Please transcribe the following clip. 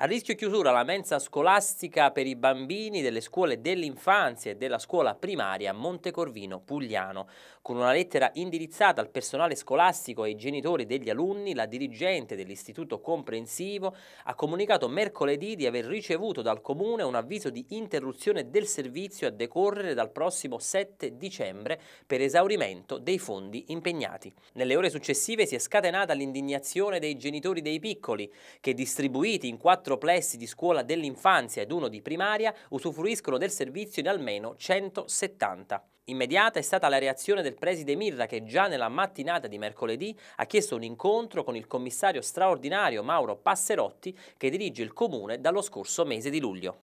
A rischio chiusura la mensa scolastica per i bambini delle scuole dell'infanzia e della scuola primaria Montecorvino Pugliano. Con una lettera indirizzata al personale scolastico e ai genitori degli alunni, la dirigente dell'istituto comprensivo ha comunicato mercoledì di aver ricevuto dal comune un avviso di interruzione del servizio a decorrere dal prossimo 7 dicembre per esaurimento dei fondi impegnati. Nelle ore successive si è scatenata l'indignazione dei genitori dei piccoli che distribuiti in quattro quattro plessi di scuola dell'infanzia ed uno di primaria usufruiscono del servizio in almeno 170. Immediata è stata la reazione del preside Mirra che già nella mattinata di mercoledì ha chiesto un incontro con il commissario straordinario Mauro Passerotti che dirige il comune dallo scorso mese di luglio.